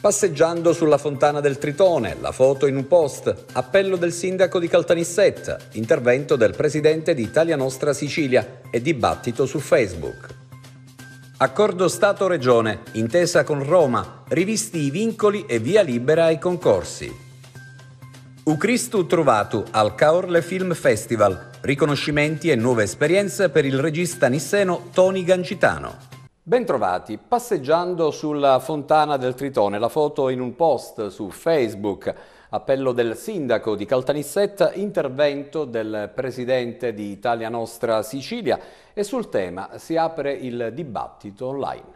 Passeggiando sulla fontana del Tritone, la foto in un post, appello del sindaco di Caltanissetta, intervento del presidente di Italia Nostra Sicilia e dibattito su Facebook. Accordo Stato-Regione, intesa con Roma, rivisti i vincoli e via libera ai concorsi. Ucristu Trovatu al Caorle Film Festival, riconoscimenti e nuove esperienze per il regista nisseno Tony Gancitano. Bentrovati, passeggiando sulla fontana del Tritone, la foto in un post su Facebook, appello del sindaco di Caltanissetta, intervento del presidente di Italia Nostra Sicilia e sul tema si apre il dibattito online.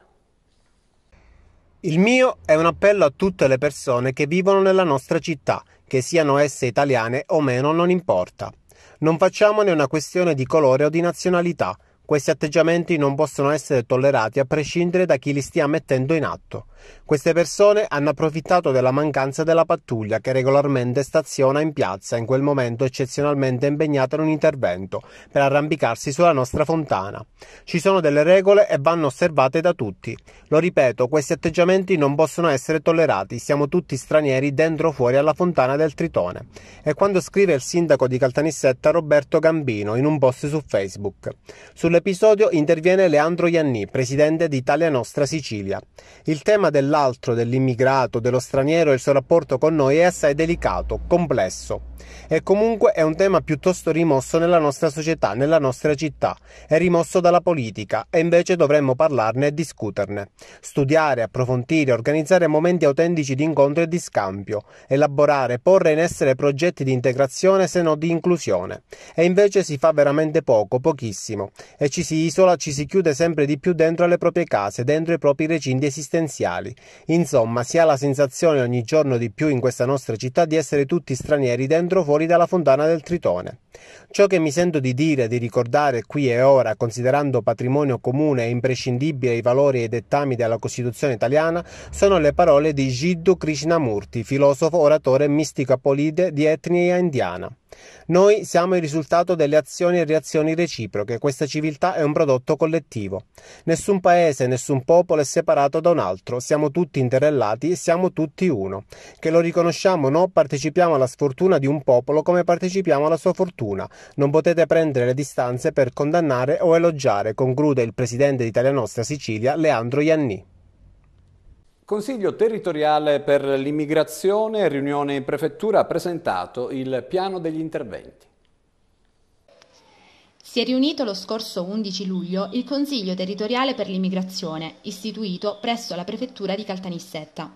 Il mio è un appello a tutte le persone che vivono nella nostra città, che siano esse italiane o meno non importa. Non facciamone una questione di colore o di nazionalità, questi atteggiamenti non possono essere tollerati a prescindere da chi li stia mettendo in atto. Queste persone hanno approfittato della mancanza della pattuglia che regolarmente staziona in piazza in quel momento eccezionalmente impegnata in un intervento per arrampicarsi sulla nostra fontana. Ci sono delle regole e vanno osservate da tutti. Lo ripeto, questi atteggiamenti non possono essere tollerati, siamo tutti stranieri dentro o fuori alla fontana del Tritone. È quando scrive il sindaco di Caltanissetta Roberto Gambino in un post su Facebook. Sulle episodio interviene Leandro Ianni, presidente di Italia Nostra Sicilia. Il tema dell'altro, dell'immigrato, dello straniero e il suo rapporto con noi è assai delicato, complesso. E comunque è un tema piuttosto rimosso nella nostra società, nella nostra città. È rimosso dalla politica e invece dovremmo parlarne e discuterne. Studiare, approfondire, organizzare momenti autentici di incontro e di scambio, elaborare, porre in essere progetti di integrazione se non di inclusione. E invece si fa veramente poco, pochissimo. E ci si isola, ci si chiude sempre di più dentro le proprie case, dentro i propri recinti esistenziali. Insomma, si ha la sensazione ogni giorno di più in questa nostra città di essere tutti stranieri dentro o fuori dalla fontana del Tritone. Ciò che mi sento di dire, di ricordare qui e ora, considerando patrimonio comune e imprescindibile i valori e i dettami della Costituzione italiana, sono le parole di Jiddu Krishnamurti, filosofo, oratore e mistico apolide di etnia indiana. Noi siamo il risultato delle azioni e reazioni reciproche, questa civiltà è un prodotto collettivo. Nessun paese, nessun popolo è separato da un altro, siamo tutti interrelati e siamo tutti uno. Che lo riconosciamo o no, partecipiamo alla sfortuna di un popolo come partecipiamo alla sua fortuna. Non potete prendere le distanze per condannare o elogiare, conclude il presidente di Italia Nostra Sicilia, Leandro Ianni. Consiglio territoriale per l'immigrazione, riunione in prefettura, ha presentato il piano degli interventi. Si è riunito lo scorso 11 luglio il Consiglio territoriale per l'immigrazione, istituito presso la prefettura di Caltanissetta.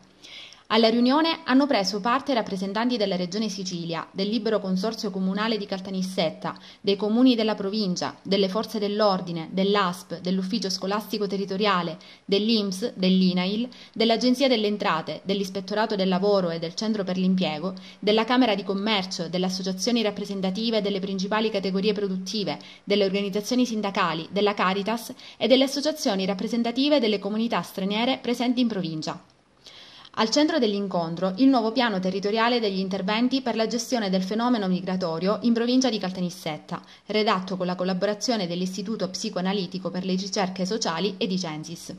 Alla riunione hanno preso parte rappresentanti della Regione Sicilia, del Libero Consorzio Comunale di Caltanissetta, dei comuni della provincia, delle forze dell'ordine, dell'ASP, dell'Ufficio Scolastico Territoriale, dell'IMS, dell'INAIL, dell'Agenzia delle Entrate, dell'Ispettorato del Lavoro e del Centro per l'Impiego, della Camera di Commercio, delle associazioni rappresentative delle principali categorie produttive, delle organizzazioni sindacali, della Caritas e delle associazioni rappresentative delle comunità straniere presenti in provincia. Al centro dell'incontro il nuovo piano territoriale degli interventi per la gestione del fenomeno migratorio in provincia di Caltanissetta, redatto con la collaborazione dell'Istituto Psicoanalitico per le ricerche sociali e di Censis.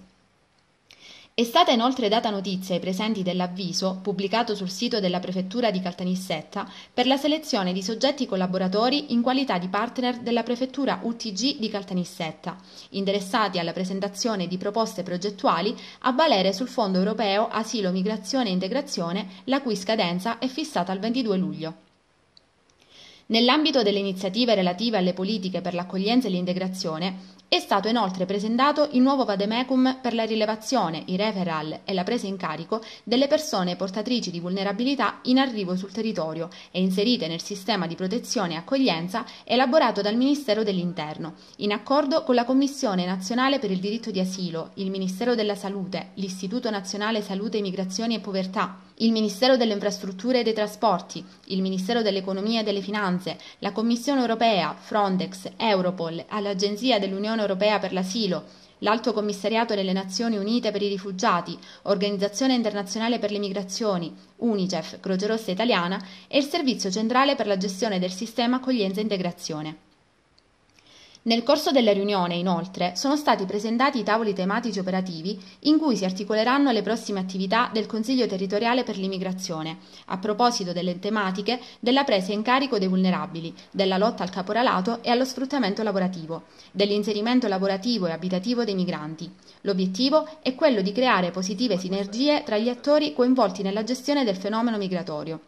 È stata inoltre data notizia ai presenti dell'avviso, pubblicato sul sito della Prefettura di Caltanissetta, per la selezione di soggetti collaboratori in qualità di partner della Prefettura UTG di Caltanissetta, interessati alla presentazione di proposte progettuali a valere sul Fondo europeo Asilo, Migrazione e Integrazione, la cui scadenza è fissata al 22 luglio. Nell'ambito delle iniziative relative alle politiche per l'accoglienza e l'integrazione, è stato inoltre presentato il nuovo vademecum per la rilevazione, i referral e la presa in carico delle persone portatrici di vulnerabilità in arrivo sul territorio e inserite nel sistema di protezione e accoglienza elaborato dal Ministero dell'Interno, in accordo con la Commissione nazionale per il diritto di asilo, il Ministero della Salute, l'Istituto Nazionale Salute, Migrazioni e Povertà, il Ministero delle Infrastrutture e dei Trasporti, il Ministero dell'Economia e delle Finanze, la Commissione europea, Frontex, Europol, all'Agenzia dell'Unione Commissione europea per l'asilo, l'Alto Commissariato delle Nazioni Unite per i Rifugiati, Organizzazione Internazionale per le Migrazioni, UNICEF, Croce Rossa Italiana e il Servizio Centrale per la gestione del sistema accoglienza e integrazione. Nel corso della riunione, inoltre, sono stati presentati i tavoli tematici operativi in cui si articoleranno le prossime attività del Consiglio territoriale per l'immigrazione, a proposito delle tematiche della presa in carico dei vulnerabili, della lotta al caporalato e allo sfruttamento lavorativo, dell'inserimento lavorativo e abitativo dei migranti. L'obiettivo è quello di creare positive sinergie tra gli attori coinvolti nella gestione del fenomeno migratorio.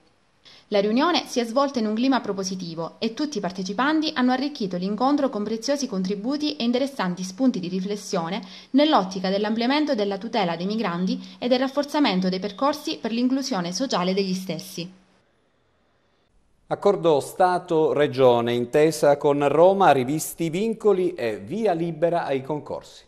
La riunione si è svolta in un clima propositivo e tutti i partecipanti hanno arricchito l'incontro con preziosi contributi e interessanti spunti di riflessione nell'ottica dell'ampliamento della tutela dei migranti e del rafforzamento dei percorsi per l'inclusione sociale degli stessi. Accordo Stato-Regione, intesa con Roma, rivisti vincoli e via libera ai concorsi.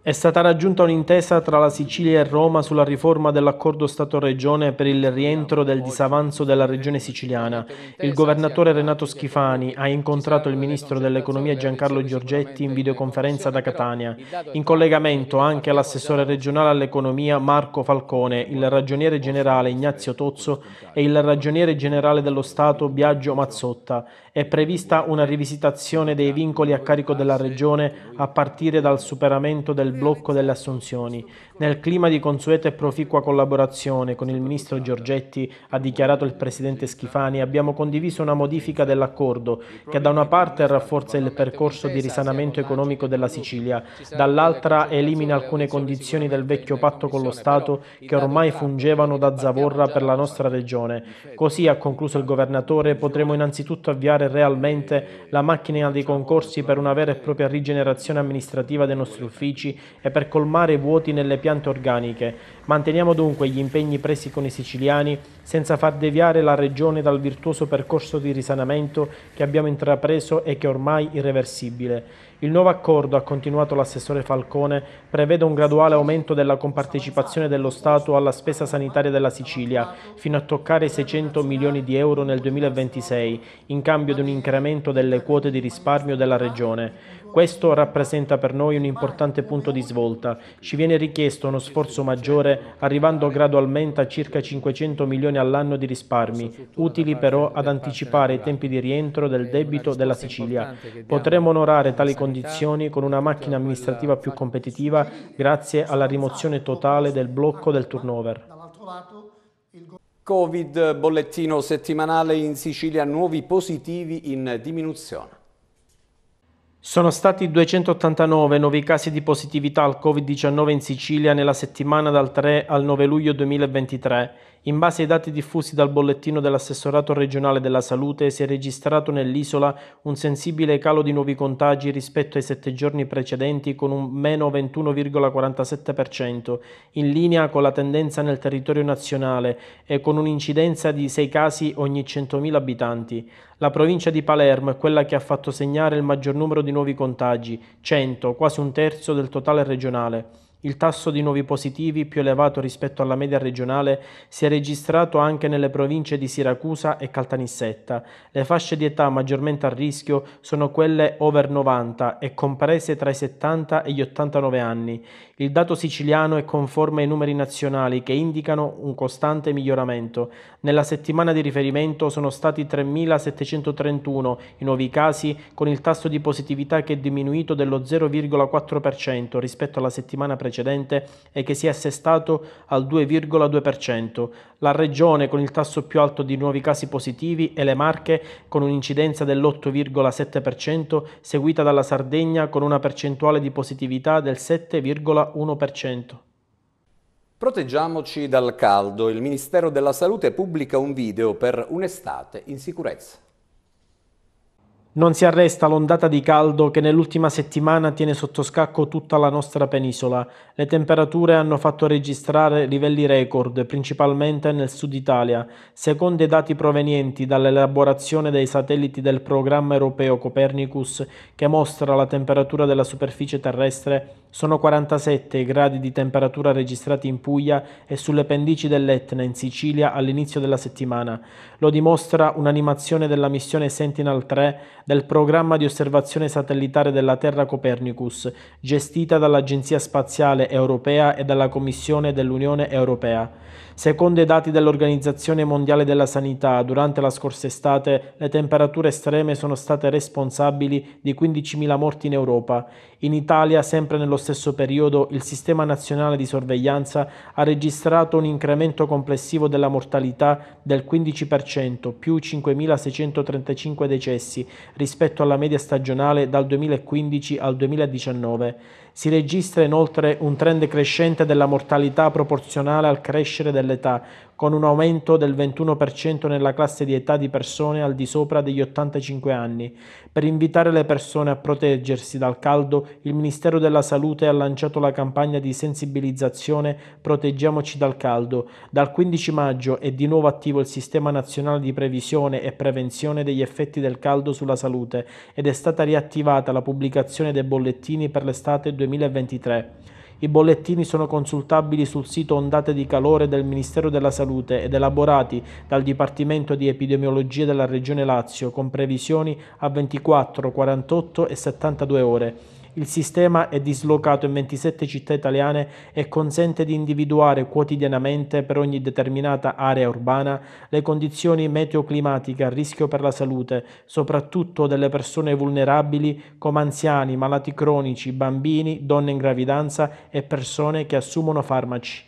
È stata raggiunta un'intesa tra la Sicilia e Roma sulla riforma dell'accordo Stato-Regione per il rientro del disavanzo della regione siciliana. Il governatore Renato Schifani ha incontrato il ministro dell'economia Giancarlo Giorgetti in videoconferenza da Catania. In collegamento anche l'assessore regionale all'economia Marco Falcone, il ragioniere generale Ignazio Tozzo e il ragioniere generale dello Stato Biagio Mazzotta. È prevista una rivisitazione dei vincoli a carico della Regione a partire dal superamento del blocco delle assunzioni. Nel clima di consueta e proficua collaborazione con il ministro Giorgetti, ha dichiarato il presidente Schifani, abbiamo condiviso una modifica dell'accordo che da una parte rafforza il percorso di risanamento economico della Sicilia, dall'altra elimina alcune condizioni del vecchio patto con lo Stato che ormai fungevano da zavorra per la nostra regione. Così, ha concluso il governatore, potremo innanzitutto avviare realmente la macchina dei concorsi per una vera e propria rigenerazione amministrativa dei nostri uffici e per colmare i vuoti nelle piazze piante organiche. Manteniamo dunque gli impegni presi con i siciliani senza far deviare la Regione dal virtuoso percorso di risanamento che abbiamo intrapreso e che è ormai irreversibile. Il nuovo accordo, ha continuato l'assessore Falcone, prevede un graduale aumento della compartecipazione dello Stato alla spesa sanitaria della Sicilia, fino a toccare 600 milioni di euro nel 2026, in cambio di un incremento delle quote di risparmio della Regione. Questo rappresenta per noi un importante punto di svolta. Ci viene richiesto uno sforzo maggiore, arrivando gradualmente a circa 500 milioni all'anno di risparmi, utili però ad anticipare i tempi di rientro del debito della Sicilia. Potremo onorare tali condizioni con una macchina amministrativa più competitiva grazie alla rimozione totale del blocco del turnover. Covid, bollettino settimanale in Sicilia, nuovi positivi in diminuzione. Sono stati 289 nuovi casi di positività al Covid-19 in Sicilia nella settimana dal 3 al 9 luglio 2023 in base ai dati diffusi dal bollettino dell'assessorato regionale della salute si è registrato nell'isola un sensibile calo di nuovi contagi rispetto ai sette giorni precedenti con un meno 21,47%, in linea con la tendenza nel territorio nazionale e con un'incidenza di 6 casi ogni 100.000 abitanti. La provincia di Palermo è quella che ha fatto segnare il maggior numero di nuovi contagi, 100, quasi un terzo del totale regionale. Il tasso di nuovi positivi, più elevato rispetto alla media regionale, si è registrato anche nelle province di Siracusa e Caltanissetta. Le fasce di età maggiormente a rischio sono quelle over 90 e comprese tra i 70 e gli 89 anni. Il dato siciliano è conforme ai numeri nazionali che indicano un costante miglioramento. Nella settimana di riferimento sono stati 3.731 i nuovi casi, con il tasso di positività che è diminuito dello 0,4% rispetto alla settimana precedente precedente e che si è assestato al 2,2%, la regione con il tasso più alto di nuovi casi positivi e le Marche con un'incidenza dell'8,7%, seguita dalla Sardegna con una percentuale di positività del 7,1%. Proteggiamoci dal caldo. Il Ministero della Salute pubblica un video per un'estate in sicurezza. Non si arresta l'ondata di caldo che nell'ultima settimana tiene sotto scacco tutta la nostra penisola. Le temperature hanno fatto registrare livelli record, principalmente nel sud Italia. Secondo i dati provenienti dall'elaborazione dei satelliti del programma europeo Copernicus, che mostra la temperatura della superficie terrestre sono 47 i gradi di temperatura registrati in Puglia e sulle pendici dell'Etna in Sicilia all'inizio della settimana. Lo dimostra un'animazione della missione Sentinel 3 del programma di osservazione satellitare della Terra Copernicus, gestita dall'Agenzia Spaziale Europea e dalla Commissione dell'Unione Europea. Secondo i dati dell'Organizzazione Mondiale della Sanità, durante la scorsa estate le temperature estreme sono state responsabili di 15.000 morti in Europa. In Italia, sempre nello stesso periodo il Sistema Nazionale di Sorveglianza ha registrato un incremento complessivo della mortalità del 15%, più 5.635 decessi, rispetto alla media stagionale dal 2015 al 2019. Si registra inoltre un trend crescente della mortalità proporzionale al crescere dell'età, con un aumento del 21% nella classe di età di persone al di sopra degli 85 anni. Per invitare le persone a proteggersi dal caldo, il Ministero della Salute ha lanciato la campagna di sensibilizzazione Proteggiamoci dal caldo. Dal 15 maggio è di nuovo attivo il Sistema Nazionale di Previsione e Prevenzione degli effetti del caldo sulla salute ed è stata riattivata la pubblicazione dei bollettini per l'estate 2023. I bollettini sono consultabili sul sito Ondate di Calore del Ministero della Salute ed elaborati dal Dipartimento di Epidemiologia della Regione Lazio con previsioni a 24, 48 e 72 ore. Il sistema è dislocato in 27 città italiane e consente di individuare quotidianamente per ogni determinata area urbana le condizioni meteoclimatiche a rischio per la salute, soprattutto delle persone vulnerabili come anziani, malati cronici, bambini, donne in gravidanza e persone che assumono farmaci.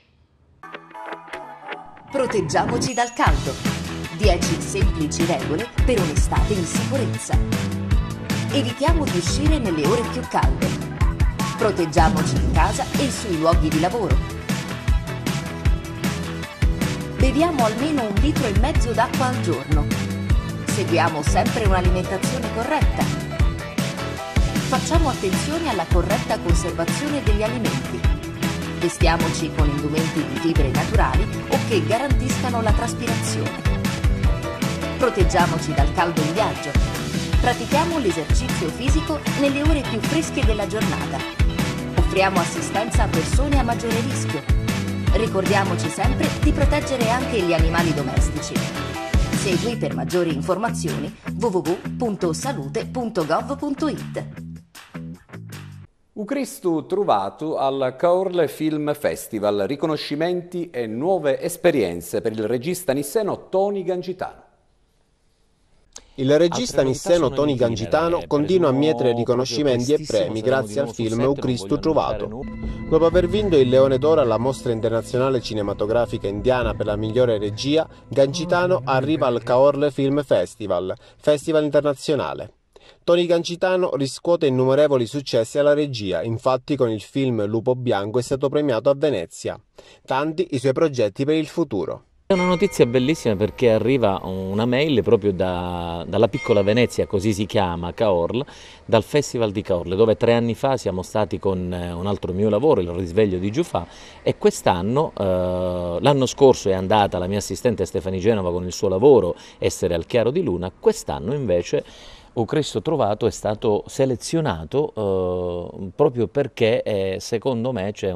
Proteggiamoci dal caldo. 10 semplici regole per un'estate in sicurezza evitiamo di uscire nelle ore più calde. Proteggiamoci in casa e sui luoghi di lavoro. Beviamo almeno un litro e mezzo d'acqua al giorno. Seguiamo sempre un'alimentazione corretta. Facciamo attenzione alla corretta conservazione degli alimenti. Vestiamoci con indumenti di fibre naturali o che garantiscano la traspirazione. Proteggiamoci dal caldo in viaggio Pratichiamo l'esercizio fisico nelle ore più fresche della giornata. Offriamo assistenza a persone a maggiore rischio. Ricordiamoci sempre di proteggere anche gli animali domestici. Segui per maggiori informazioni www.salute.gov.it. Ucristu trovato al Caorle Film Festival, riconoscimenti e nuove esperienze per il regista nisseno Tony Gangitano. Il regista nisseno Tony Gangitano eh, continua a mietere riconoscimenti e premi grazie al film Un Cristo trovato. Dopo aver vinto il Leone d'Oro alla Mostra Internazionale Cinematografica Indiana per la migliore regia, Gangitano mm, arriva al Caorle Film Festival, festival internazionale. Tony Gancitano riscuote innumerevoli successi alla regia, infatti con il film Lupo Bianco è stato premiato a Venezia. Tanti i suoi progetti per il futuro. È una notizia bellissima perché arriva una mail proprio da, dalla piccola Venezia, così si chiama, Caorl, dal Festival di Caorle, dove tre anni fa siamo stati con eh, un altro mio lavoro, il risveglio di Giufà, e quest'anno, eh, l'anno scorso è andata la mia assistente Stefani Genova con il suo lavoro, Essere al chiaro di luna, quest'anno invece o Cristo Trovato è stato selezionato eh, proprio perché eh, secondo me c'è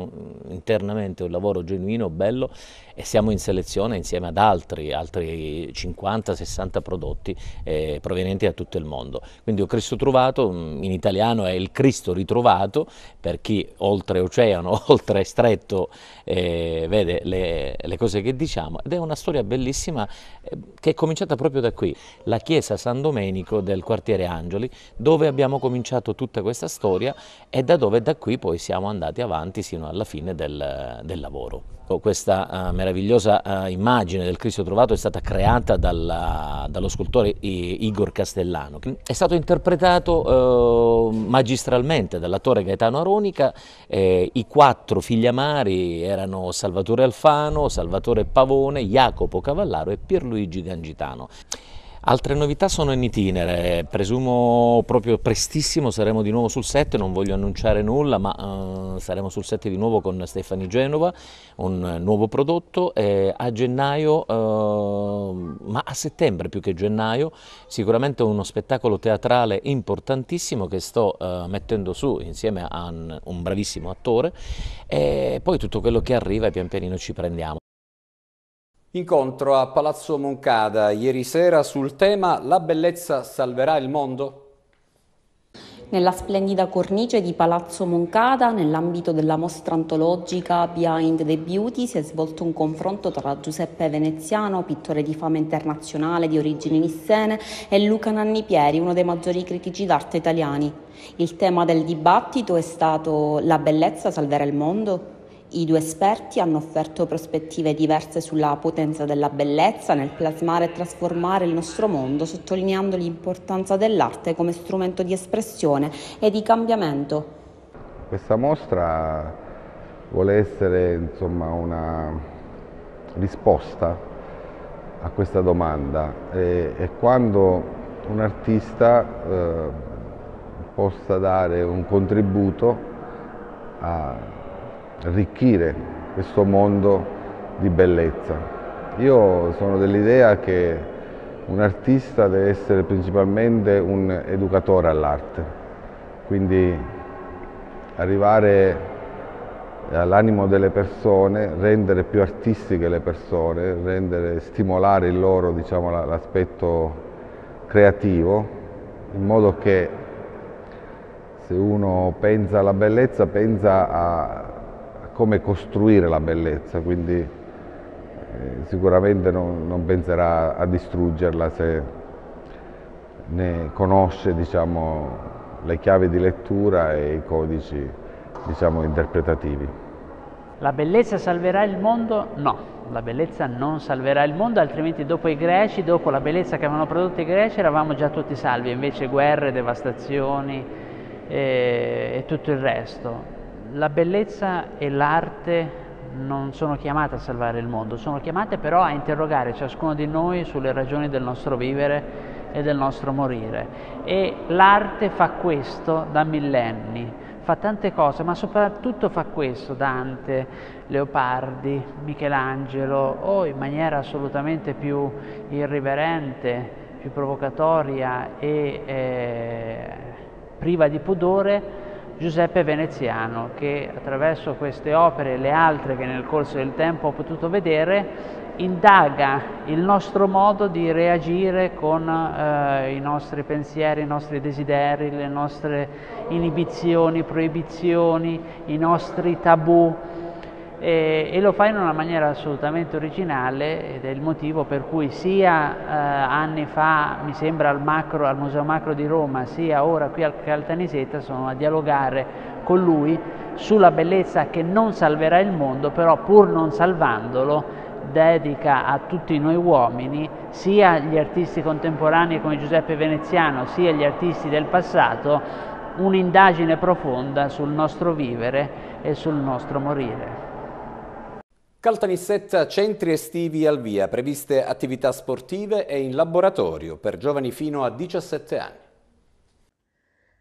internamente un lavoro genuino, bello e siamo in selezione insieme ad altri, altri 50-60 prodotti eh, provenienti da tutto il mondo. Quindi il Cristo trovato, mm, in italiano è il Cristo ritrovato, per chi oltre oceano, oltre stretto eh, vede le, le, cose che diciamo, ed è una storia bellissima eh, che è cominciata proprio da qui, la chiesa San Domenico del quartiere Angeli, dove abbiamo cominciato tutta questa storia e da dove da qui poi siamo andati avanti sino alla fine del, del lavoro. Ecco, questa uh, meravigliosa uh, immagine del Cristo trovato è stata creata dalla, dallo scultore I Igor Castellano. È stato interpretato uh, magistralmente dall'attore Gaetano Aronica, eh, i quattro figli amari erano Salvatore Alfano, Salvatore Pavone, Jacopo Cavallaro e Pierluigi Gangitano. Altre novità sono in itinere, presumo proprio prestissimo saremo di nuovo sul set, non voglio annunciare nulla ma eh, saremo sul set di nuovo con Stefani Genova, un nuovo prodotto eh, a gennaio, eh, ma a settembre più che gennaio, sicuramente uno spettacolo teatrale importantissimo che sto eh, mettendo su insieme a un, un bravissimo attore e poi tutto quello che arriva e pian pianino ci prendiamo. Incontro a Palazzo Moncada ieri sera sul tema La bellezza salverà il mondo? Nella splendida cornice di Palazzo Moncada, nell'ambito della mostra antologica Behind the Beauty, si è svolto un confronto tra Giuseppe Veneziano, pittore di fama internazionale di origini nissene, e Luca Nannipieri, uno dei maggiori critici d'arte italiani. Il tema del dibattito è stato La bellezza salverà il mondo? I due esperti hanno offerto prospettive diverse sulla potenza della bellezza nel plasmare e trasformare il nostro mondo, sottolineando l'importanza dell'arte come strumento di espressione e di cambiamento. Questa mostra vuole essere insomma, una risposta a questa domanda e, e quando un artista eh, possa dare un contributo a arricchire questo mondo di bellezza. Io sono dell'idea che un artista deve essere principalmente un educatore all'arte, quindi arrivare all'animo delle persone, rendere più artistiche le persone, rendere, stimolare il loro diciamo, l'aspetto creativo, in modo che se uno pensa alla bellezza pensa a come costruire la bellezza, quindi eh, sicuramente non, non, penserà a distruggerla se ne conosce diciamo, le chiavi di lettura e i codici diciamo, interpretativi. La bellezza salverà il mondo? No la bellezza non salverà il mondo, altrimenti dopo i greci, dopo la bellezza che avevano prodotto i greci, eravamo già tutti salvi, invece guerre, devastazioni eh, e tutto il resto la bellezza e l'arte non sono chiamate a salvare il mondo, sono chiamate però a interrogare ciascuno di noi sulle ragioni del nostro vivere e del nostro morire. E l'arte fa questo da millenni, fa tante cose, ma soprattutto fa questo Dante, Leopardi, Michelangelo o in maniera assolutamente più irriverente, più provocatoria e eh, priva di pudore Giuseppe Veneziano che attraverso queste opere e le altre che nel corso del tempo ho potuto vedere indaga il nostro modo di reagire con eh, i nostri pensieri, i nostri desideri, le nostre inibizioni, proibizioni, i nostri tabù, e, eh, e, lo fa in una maniera assolutamente originale ed è il motivo per cui sia eh, anni fa, mi sembra, al, macro, al, Museo Macro di Roma, sia ora qui al Caltanisetta sono a dialogare con lui sulla bellezza che non salverà il mondo, però pur non salvandolo dedica a tutti noi uomini, sia gli artisti contemporanei come Giuseppe Veneziano, sia gli artisti del passato, un'indagine profonda sul nostro vivere e sul nostro morire. Caltanissetta centri estivi al via, previste attività sportive e in laboratorio per giovani fino a 17 anni.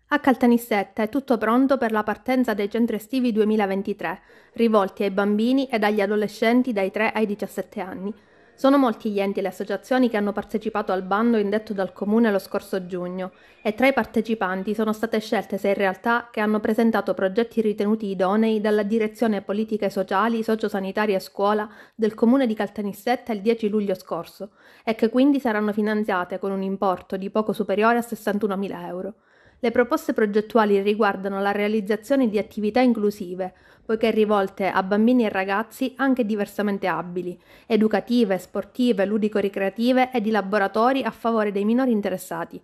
A Caltanissetta è tutto pronto per la partenza dei centri estivi 2023, rivolti ai bambini ed agli adolescenti dai 3 ai 17 anni. Sono molti gli enti e le associazioni che hanno partecipato al bando indetto dal Comune lo scorso giugno e tra i partecipanti sono state scelte sei realtà che hanno presentato progetti ritenuti idonei dalla Direzione Politiche Sociali, Sociosanitarie e Scuola del Comune di Caltanissetta il 10 luglio scorso e che quindi saranno finanziate con un importo di poco superiore a 61.000 euro. Le proposte progettuali riguardano la realizzazione di attività inclusive, poiché rivolte a bambini e ragazzi anche diversamente abili, educative, sportive, ludico-ricreative e di laboratori a favore dei minori interessati.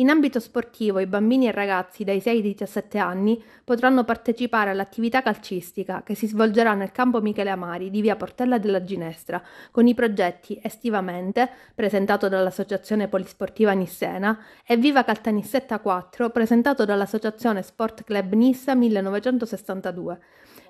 In ambito sportivo i bambini e ragazzi dai 6 ai 17 anni potranno partecipare all'attività calcistica che si svolgerà nel campo Michele Amari di via Portella della Ginestra con i progetti Estivamente, presentato dall'Associazione Polisportiva Nissena, e Viva Caltanissetta 4, presentato dall'Associazione Sport Club Nissa 1962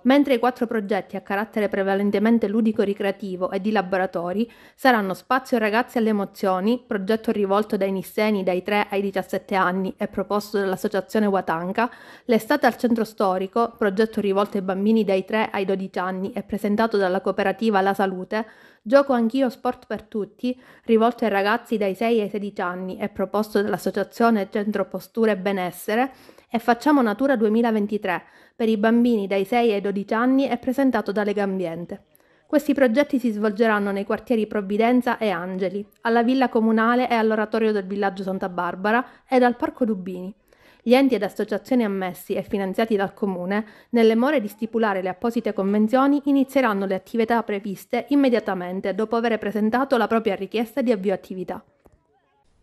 mentre i quattro progetti a carattere prevalentemente ludico-ricreativo e di laboratori saranno Spazio Ragazzi alle Emozioni, progetto rivolto dai nisseni dai 3 ai 17 anni e proposto dall'associazione Watanka, L'estate al centro storico, progetto rivolto ai bambini dai 3 ai 12 anni e presentato dalla cooperativa La Salute, Gioco Anch'io Sport per Tutti, rivolto ai ragazzi dai 6 ai 16 anni e proposto dall'associazione Centro Posture e Benessere, e Facciamo Natura 2023, per i bambini dai 6 ai 12 anni è presentato da Legambiente. Questi progetti si svolgeranno nei quartieri Provvidenza e Angeli, alla Villa Comunale e all'Oratorio del Villaggio Santa Barbara ed al Parco Dubini. Gli enti ed associazioni ammessi e finanziati dal Comune, nelle more di stipulare le apposite convenzioni, inizieranno le attività previste immediatamente dopo aver presentato la propria richiesta di avvio attività.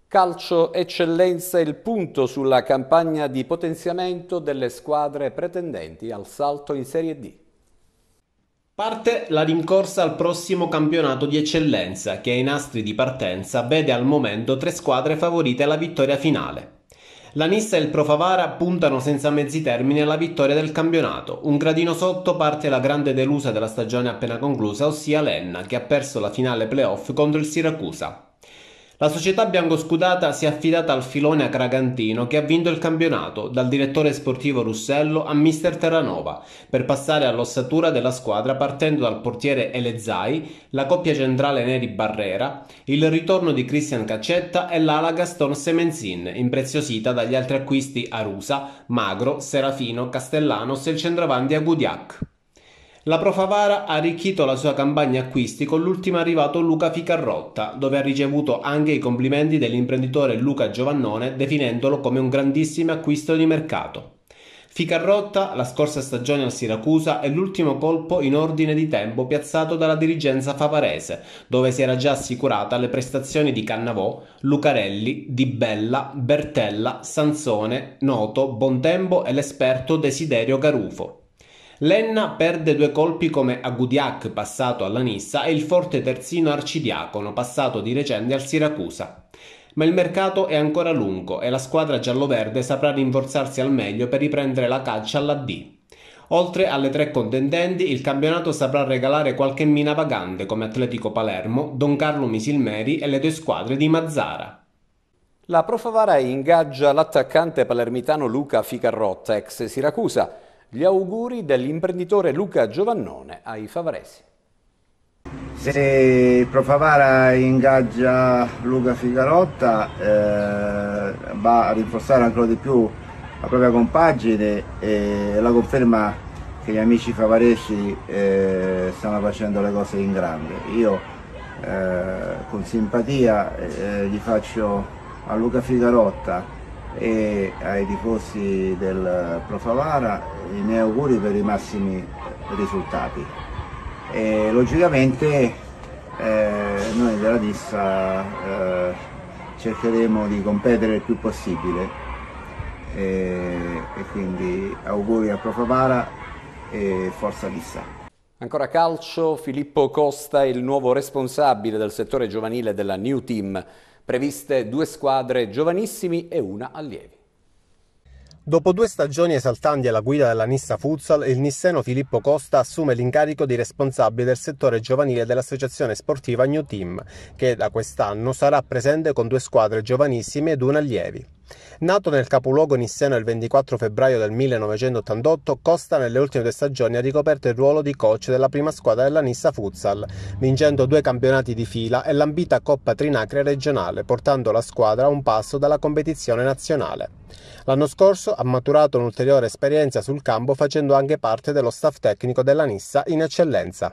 Calcio Eccellenza il punto sulla campagna di potenziamento delle squadre pretendenti al salto in Serie D. Parte la rincorsa al prossimo campionato di eccellenza che ai nastri di partenza vede al momento tre squadre favorite alla vittoria finale. La Nissa e il Profavara puntano senza mezzi termini alla vittoria del campionato. Un gradino sotto parte la grande delusa della stagione appena conclusa, ossia l'Enna, che ha perso la finale playoff contro il Siracusa. La società biancoscudata si è affidata al filone Agragantino che ha vinto il campionato, dal direttore sportivo Russello a mister Terranova, per passare all'ossatura della squadra partendo dal portiere Elezai, la coppia centrale Neri Barrera, il ritorno di Christian Caccetta e l'ala Gaston Semenzin, impreziosita dagli altri acquisti Arusa, Magro, Serafino, Castellanos e il centravanti Agudiac. La Profavara ha arricchito la sua campagna acquisti con l'ultimo arrivato Luca Ficarrotta, dove ha ricevuto anche i complimenti dell'imprenditore Luca Giovannone definendolo come un grandissimo acquisto di mercato. Ficarrotta, la scorsa stagione al Siracusa, è l'ultimo colpo in ordine di tempo piazzato dalla dirigenza favarese, dove si era già assicurata le prestazioni di Cannavò, Lucarelli, Di Bella, Bertella, Sansone, Noto, Bontempo e l'esperto Desiderio Garufo. Lenna perde due colpi come Agudiac passato alla Nissa e il forte terzino Arcidiacono passato di recente al Siracusa. Ma il mercato è ancora lungo e la squadra giallo-verde saprà rinforzarsi al meglio per riprendere la caccia alla D. Oltre alle tre contendenti, il campionato saprà regalare qualche mina vagante come Atletico Palermo, Don Carlo Misilmeri e le due squadre di Mazzara. La Profavara ingaggia l'attaccante palermitano Luca Ficarrotta, ex Siracusa, gli auguri dell'imprenditore Luca Giovannone ai Favaresi. Se il Profavara ingaggia Luca Figarotta eh, va a rinforzare ancora di più la propria compagine e la conferma che gli amici favaresi eh, stanno facendo le cose in grande. Io eh, con simpatia eh, gli faccio a Luca Figarotta e ai tifosi del Profavara i miei auguri per i massimi risultati. E logicamente eh, noi della Dissa eh, cercheremo di competere il più possibile e, e quindi auguri a Profavara e forza Dissa. Ancora calcio, Filippo Costa è il nuovo responsabile del settore giovanile della New Team previste due squadre giovanissimi e una allievi. Dopo due stagioni esaltanti alla guida della Nissa Futsal, il nisseno Filippo Costa assume l'incarico di responsabile del settore giovanile dell'associazione sportiva New Team, che da quest'anno sarà presente con due squadre giovanissime ed un allievi. Nato nel capoluogo nisseno il 24 febbraio del 1988, Costa nelle ultime due stagioni ha ricoperto il ruolo di coach della prima squadra della Nissa Futsal, vincendo due campionati di fila e l'ambita Coppa Trinacria regionale, portando la squadra a un passo dalla competizione nazionale. L'anno scorso ha maturato un'ulteriore esperienza sul campo facendo anche parte dello staff tecnico della Nissa in eccellenza.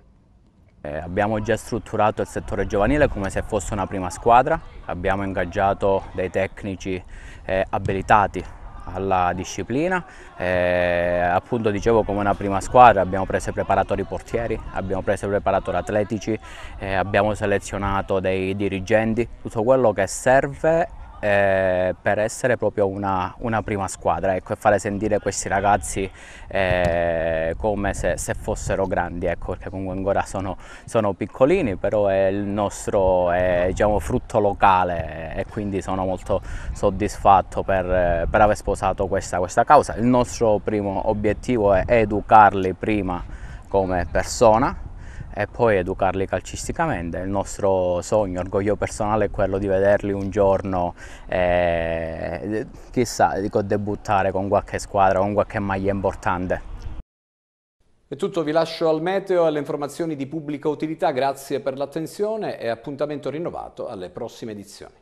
Eh, abbiamo già strutturato il settore giovanile come se fosse una prima squadra, abbiamo ingaggiato dei tecnici eh, abilitati alla disciplina, eh, appunto dicevo come una prima squadra abbiamo preso preparatori portieri, abbiamo preso preparatori atletici, eh, abbiamo selezionato dei dirigenti, tutto quello che serve eh, per essere proprio una, una prima squadra ecco, e fare sentire questi ragazzi eh, come se, se, fossero grandi, ecco, perché comunque ancora sono, sono piccolini, però è il nostro è, diciamo, frutto locale e quindi sono molto soddisfatto per, per aver sposato questa, questa, causa. Il nostro primo obiettivo è educarli prima come persona e poi educarli calcisticamente. Il nostro sogno, orgoglio personale è quello di vederli un giorno, eh, chissà, dico, debuttare con qualche squadra, con qualche maglia importante. È tutto, vi lascio al meteo e alle informazioni di pubblica utilità, grazie per l'attenzione e appuntamento rinnovato alle prossime edizioni.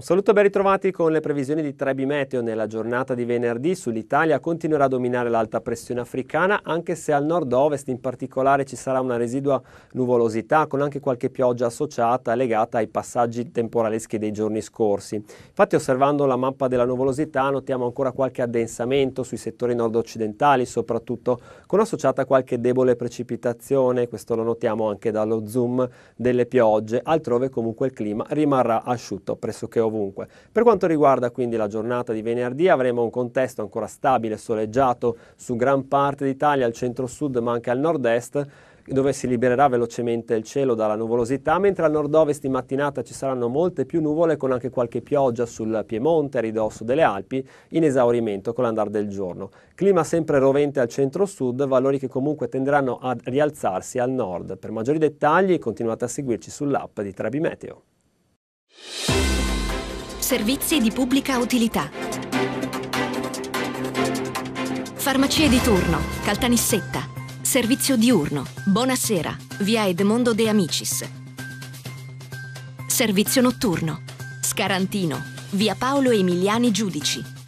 Un saluto e ben ritrovati con le previsioni di Trebi Meteo. Nella giornata di venerdì sull'Italia continuerà a dominare l'alta pressione africana, anche se al nord-ovest in particolare ci sarà una residua nuvolosità con anche qualche pioggia associata legata ai passaggi temporaleschi dei giorni scorsi. Infatti osservando la mappa della nuvolosità notiamo ancora qualche addensamento sui settori nord-occidentali, soprattutto con associata qualche debole precipitazione, questo lo notiamo anche dallo zoom delle piogge, altrove comunque il clima rimarrà asciutto pressoché ovunque ovunque. Per quanto riguarda quindi la giornata di venerdì avremo un contesto ancora stabile, soleggiato su gran parte d'Italia, al centro-sud ma anche al nord-est, dove si libererà velocemente il cielo dalla nuvolosità, mentre al nord-ovest in mattinata ci saranno molte più nuvole con anche qualche pioggia sul Piemonte, a ridosso delle Alpi, in esaurimento con l'andare del giorno. Clima sempre rovente al centro-sud, valori che comunque tenderanno a rialzarsi al nord. Per maggiori dettagli continuate a seguirci sull'app di Trebimeteo servizi di pubblica utilità. Farmacie di turno, Caltanissetta, servizio diurno, Buonasera, via Edmondo De Amicis. Servizio notturno, Scarantino, via Paolo Emiliani Giudici.